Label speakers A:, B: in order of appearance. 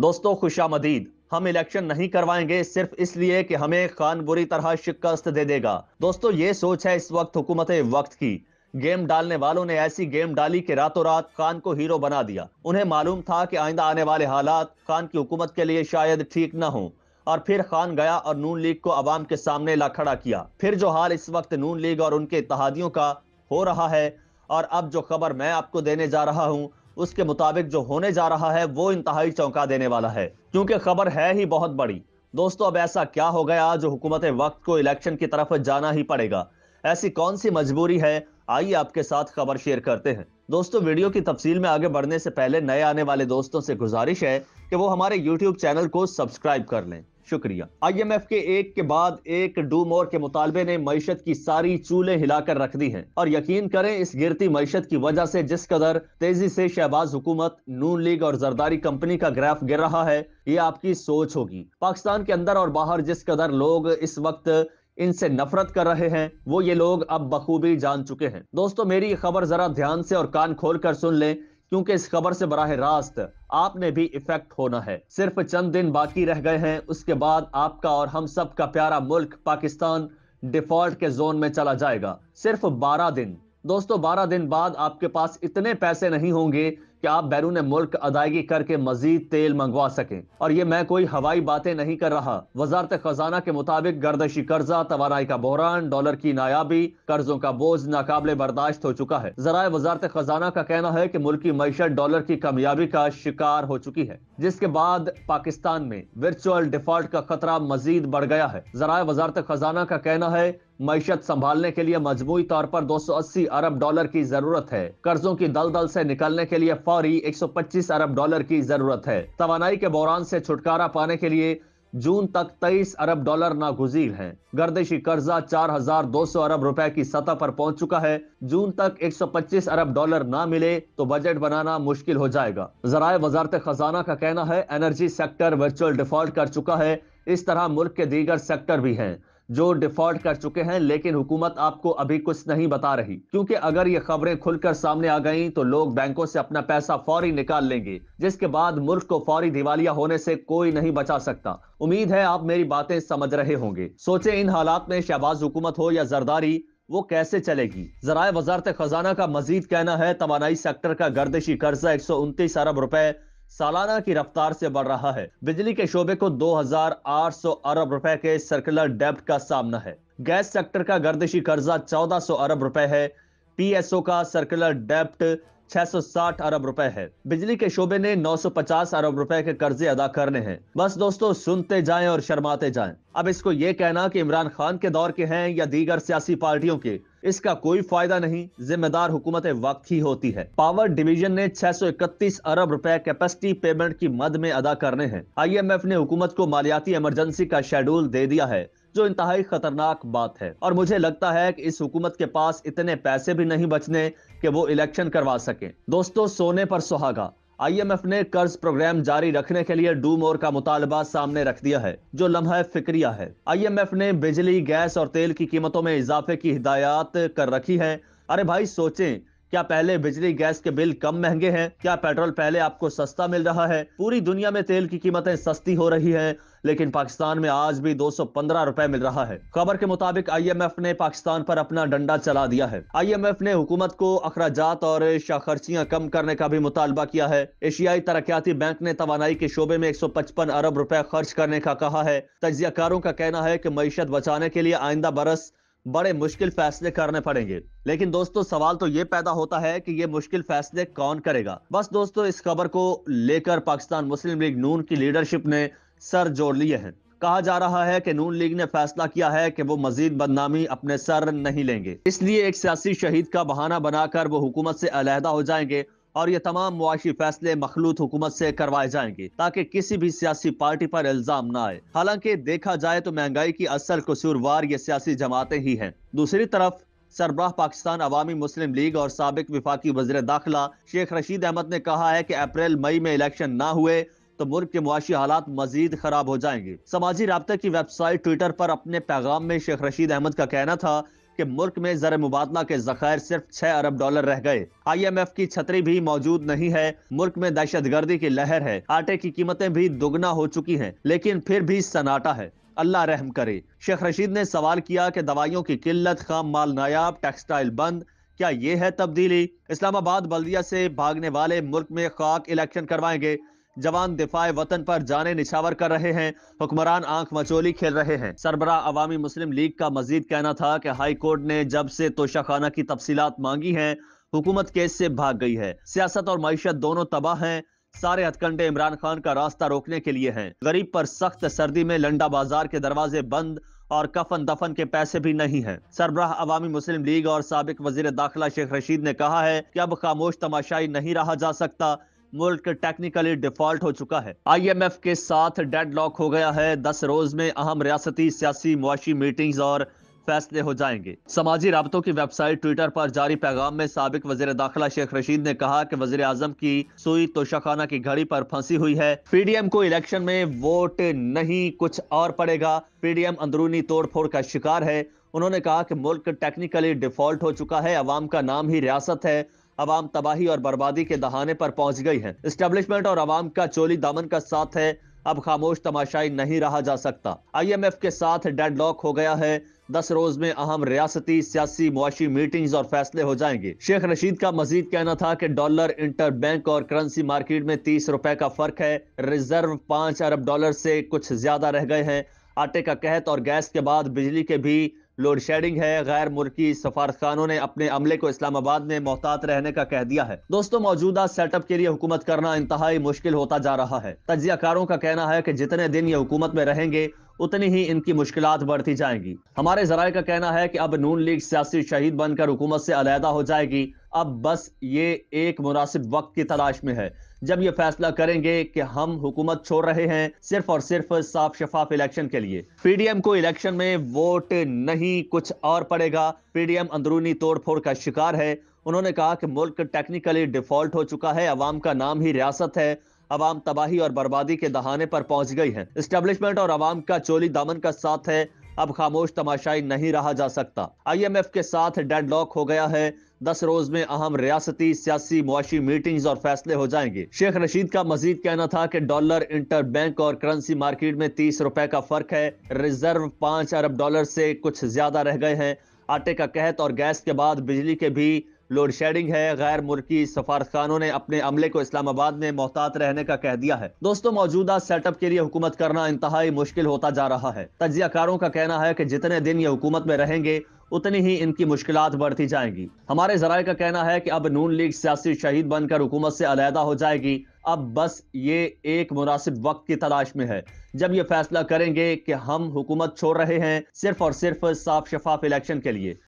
A: दोस्तों खुशामदीद हम इलेक्शन नहीं करवाएंगे सिर्फ इसलिए कि हमें खान बुरी तरह शिकस्त दे देगा दोस्तों ये सोच है इस वक्त हुकूमत वक्त की गेम डालने वालों ने ऐसी गेम डाली कि रातों रात खान को हीरो बना दिया उन्हें मालूम था कि आइंदा आने वाले हालात खान की हुकूमत के लिए शायद ठीक ना हो और फिर खान गया और नून लीग को आवाम के सामने ला खड़ा किया फिर जो हाल इस वक्त नून लीग और उनके इतिहादियों का हो रहा है और अब जो खबर मैं आपको देने जा रहा हूँ उसके मुताबिक जो होने जा रहा है वो इंतहाई चौंका देने वाला है क्योंकि खबर है ही बहुत बड़ी दोस्तों अब ऐसा क्या हो गया जो हुकूमत वक्त को इलेक्शन की तरफ जाना ही पड़ेगा ऐसी कौन सी मजबूरी है आइए आपके साथ खबर शेयर करते हैं दोस्तों वीडियो की तफसील में आगे बढ़ने से पहले नए आने वाले दोस्तों से गुजारिश है कि वो हमारे यूट्यूब चैनल को सब्सक्राइब कर लें शुक्रिया आईएमएफ के एक के बाद एक डूम और के मुतालबे ने मीशत की सारी चूल्हे हिलाकर रख दी हैं और यकीन करें इस गिरती मीशत की वजह से जिस कदर तेजी से शहबाज हुकूमत नून लीग और जरदारी कंपनी का ग्राफ गिर रहा है ये आपकी सोच होगी पाकिस्तान के अंदर और बाहर जिस कदर लोग इस वक्त इनसे नफरत कर रहे हैं वो ये लोग अब बखूबी जान चुके हैं दोस्तों मेरी खबर जरा ध्यान से और कान खोल कर सुन लें क्योंकि इस खबर से बराह रास्त आपने भी इफेक्ट होना है सिर्फ चंद दिन बाकी रह गए हैं उसके बाद आपका और हम सब का प्यारा मुल्क पाकिस्तान डिफॉल्ट के जोन में चला जाएगा सिर्फ बारह दिन दोस्तों बारह दिन बाद आपके पास इतने पैसे नहीं होंगे कि आप बैरून मुल्क अदायगी करके मजीद तेल मंगवा सकें और ये मैं कोई हवाई बातें नहीं कर रहा वजारत खजाना के मुताबिक गर्दशी कर्जा तोानाई का बहरान डॉलर की नायाबी कर्जों का बोझ नाकबले बर्दाश्त हो चुका है जरा वजारत खजाना का कहना है की मुल्की मीशत डॉलर की कमयाबी का शिकार हो चुकी है जिसके बाद पाकिस्तान में वर्चुअल डिफॉल्ट का खतरा मजीद बढ़ गया है जरा वजारत खजाना का कहना है मीशत संभालने के लिए मजमू तौर पर 280 अरब डॉलर की जरूरत है कर्जों की दलदल से निकलने के लिए फौरी 125 अरब डॉलर की जरूरत है तोानाई के बहरान से छुटकारा पाने के लिए जून तक 23 अरब डॉलर नागुजीर हैं। गर्दिशी कर्जा 4,200 अरब रुपए की सतह पर पहुंच चुका है जून तक 125 अरब डॉलर ना मिले तो बजट बनाना मुश्किल हो जाएगा जराये वजारत खजाना का कहना है एनर्जी सेक्टर वर्चुअल डिफॉल्ट कर चुका है इस तरह मुल्क के दीगर सेक्टर भी हैं जो डिफॉल्ट कर चुके हैं लेकिन हुकूमत आपको अभी कुछ नहीं बता रही क्योंकि अगर ये खबरें खुलकर सामने आ गई तो लोग बैंकों से अपना पैसा फौरी निकाल लेंगे जिसके बाद मुल्क को फौरी दिवालिया होने से कोई नहीं बचा सकता उम्मीद है आप मेरी बातें समझ रहे होंगे सोचे इन हालात में शहबाज हुकूमत हो या जरदारी वो कैसे चलेगी जराए वजारत खजाना का मजीद कहना है तोानाई सेक्टर का गर्दिशी कर्जा एक सौ उनतीस अरब रुपए सालाना की रफ्तार से बढ़ रहा है बिजली के शोबे को 2,800 अरब रुपए के सर्कुलर डेप्ट का सामना है गैस सेक्टर का गर्दिशी कर्जा 1400 अरब रुपए है पीएसओ का सर्कुलर डेप्ट 660 अरब रुपए है बिजली के शोबे ने 950 अरब रुपए के कर्जे अदा करने हैं बस दोस्तों सुनते जाएं और शर्माते जाएं अब इसको ये कहना कि इमरान खान के दौर के हैं या दीगर सियासी पार्टियों के इसका कोई फायदा नहीं जिम्मेदार हुकूमत वक्त ही होती है पावर डिवीजन ने 631 अरब रुपए कैपेसिटी पेमेंट की मद में अदा करने हैं आईएमएफ ने हुकूमत को मालियाती इमरजेंसी का शेड्यूल दे दिया है जो इंतहाई खतरनाक बात है और मुझे लगता है कि इस हुकूमत के पास इतने पैसे भी नहीं बचने कि वो इलेक्शन करवा सके दोस्तों सोने पर सुहागा आईएमएफ ने कर्ज प्रोग्राम जारी रखने के लिए डूम और का मुतालबा सामने रख दिया है जो लम्हा फिक्रिया है आईएमएफ ने बिजली गैस और तेल की कीमतों में इजाफे की हिदायत कर रखी है अरे भाई सोचें क्या पहले बिजली गैस के बिल कम महंगे हैं क्या पेट्रोल पहले आपको सस्ता मिल रहा है पूरी दुनिया में तेल की कीमतें सस्ती हो रही हैं लेकिन पाकिस्तान में आज भी दो सौ पंद्रह रुपए मिल रहा है खबर के मुताबिक आई एम एफ ने पाकिस्तान पर अपना डंडा चला दिया है आई एम एफ ने हुकूमत को अखराज और शाखर्चियाँ कम करने का भी मुतालबा किया है एशियाई तरक्याती बैंक ने तोानाई के शोबे में एक सौ पचपन अरब रुपए खर्च करने का कहा है तजियाकारों का कहना है की मीशत बचाने के लिए आइंदा बरस बड़े मुश्किल फैसले करने पड़ेंगे लेकिन दोस्तों सवाल तो ये पैदा होता है कि ये मुश्किल फैसले कौन करेगा बस दोस्तों इस खबर को लेकर पाकिस्तान मुस्लिम लीग नून की लीडरशिप ने सर जोड़ लिए हैं कहा जा रहा है कि नून लीग ने फैसला किया है कि वो मजीद बदनामी अपने सर नहीं लेंगे इसलिए एक सियासी शहीद का बहाना बनाकर वो हुकूमत से अलहदा हो जाएंगे और ये तमाम मुआशी फैसले मखलूत हुकूमत से करवाए जाएंगे ताकि किसी भी सियासी पार्टी पर इल्जाम ना आए हालांकि देखा जाए तो महंगाई की असल कसूरवार ये सियासी जमातें ही हैं दूसरी तरफ सरबराह पाकिस्तान अवामी मुस्लिम लीग और सबक विफाकी वजर दाखिला शेख रशीद अहमद ने कहा है कि अप्रैल मई में इलेक्शन ना हुए तो मुल्क के मुआशी हालात मजीद खराब हो जाएंगे समाजी रबते की वेबसाइट ट्विटर पर अपने पैगाम में शेख रशीद अहमद का कहना था कि मुल्क में जर मुबादला के जखायर सिर्फ छह अरब डॉलर रह गए आई एम एफ की छतरी भी मौजूद नहीं है मुल्क में दहशत गर्दी की लहर है आटे की कीमतें भी दुगना हो चुकी हैं लेकिन फिर भी सन्नाटा है अल्लाह रहम करे शेख रशीद ने सवाल किया कि दवाइयों की किल्लत खाम माल नायाब टेक्सटाइल बंद क्या ये है तब्दीली इस्लामाबाद बल्दिया से भागने वाले मुल्क में खाक इलेक्शन करवाएंगे जवान दिफाए वतन पर जाने निछावर कर रहे हैं हुक्मरान आंख मचोली खेल रहे हैं सरबरा अवामी मुस्लिम लीग का मजीद कहना था कि हाई कोर्ट ने जब से तोशाखाना की तफसीलात मांगी हैं हुकूमत केस से भाग गई है सियासत और मीशत दोनों तबाह हैं सारे हथकंडे इमरान खान का रास्ता रोकने के लिए हैं गरीब पर सख्त सर्दी में लंडा बाजार के दरवाजे बंद और कफन दफन के पैसे भी नहीं हैं। सरबराह अवामी मुस्लिम लीग और सबक वजीर दाखिला शेख रशीद ने कहा है कि अब खामोश तमाशाई नहीं रहा जा सकता मुल्क टेक्निकली डिफॉल्ट हो चुका है आईएमएफ के साथ डेडलॉक हो गया है दस रोज में अहम रियासती सियासी मुआशी मीटिंग्स और फैसले हो जाएंगे समाजी रबतों की वेबसाइट ट्विटर पर जारी पैगाम में सबक वजीर दाखिला शेख रशीद ने कहा कि वजीर आजम की सुई तोशाखाना की घड़ी पर फंसी हुई है पीडीएम को इलेक्शन में वोट नहीं कुछ और पड़ेगा पीडीएम अंदरूनी तोड़फोड़ का शिकार है उन्होंने कहा कि मुल्क टेक्निकली डिफॉल्ट हो चुका है अवाम का नाम ही रियासत है अवाम तबाही और बर्बादी के दहाने पर पहुंच गई है इस्टेब्लिशमेंट और अवाम का चोली दामन का साथ है अब खामोश तमाशाई नहीं रहा जा सकता आईएमएफ के साथ डेड लॉक हो गया है दस रोज में अहम रियासती सियासी मुआशी मीटिंग्स और फैसले हो जाएंगे शेख रशीद का मजीद कहना था कि डॉलर इंटर बैंक और करेंसी मार्केट में तीस रुपए का फर्क है रिजर्व पांच अरब डॉलर से कुछ ज्यादा रह गए हैं आटे का कहत और गैस के बाद बिजली के भी लोड शेडिंग है गैर मुल्की सफारतखानों ने अपने अमले को इस्लामाबाद में मोहतात रहने का कह दिया है दोस्तों मौजूदा सेटअप के लिए हुकूमत करना इंतहाई मुश्किल होता जा रहा है तजिया कारों का कहना है की जितने दिन ये हुकूमत में रहेंगे उतनी ही इनकी मुश्किल बढ़ती जाएंगी हमारे जराये का कहना है कि अब नून लीग सियासी शहीद बनकर हुकूमत से अलहदा हो जाएगी अब बस ये एक मुनासिब वक्त की तलाश में है जब ये फैसला करेंगे कि हम हुकूमत छोड़ रहे हैं सिर्फ और सिर्फ साफ शफाफ इलेक्शन के लिए पीडीएम को इलेक्शन में वोट नहीं कुछ और पड़ेगा पीडीएम अंदरूनी तोड़फोड़ का शिकार है उन्होंने कहा कि मुल्क टेक्निकली डिफॉल्ट हो चुका है अवाम का नाम ही रियासत है अवाम तबाही और बर्बादी के दहाने पर पहुंच गई है इस्टेब्लिशमेंट और अवाम का चोली दामन का साथ है अब खामोश तमाशाई नहीं रहा जा सकता आईएमएफ के साथ डेड लॉक हो गया है दस रोज में अहम रियासती सियासी मुआशी मीटिंग्स और फैसले हो जाएंगे शेख रशीद का मजीद कहना था कि डॉलर इंटर बैंक और करेंसी मार्केट में तीस रुपए का फर्क है रिजर्व पांच अरब डॉलर से कुछ ज्यादा रह गए हैं आटे का कहत और गैस के बाद बिजली के भी लोड शेडिंग है गैर मुल्की सफारतखानों ने अपने अमले को इस्लामाबाद में मोहतात रहने का कह दिया है दोस्तों मौजूदा सेटअप के लिए हुकूमत करना इंतहाई मुश्किल होता जा रहा है तजियाकारों का कहना है की जितने दिन ये हुकूमत में रहेंगे उतनी ही इनकी मुश्किल बढ़ती जाएंगी हमारे जराये का कहना है की अब नून लीग सियासी शहीद बनकर हुकूमत से अलहदा हो जाएगी अब बस ये एक मुनासिब वक्त की तलाश में है जब ये फैसला करेंगे कि हम हुकूमत छोड़ रहे हैं सिर्फ और सिर्फ साफ शफाफ इलेक्शन के लिए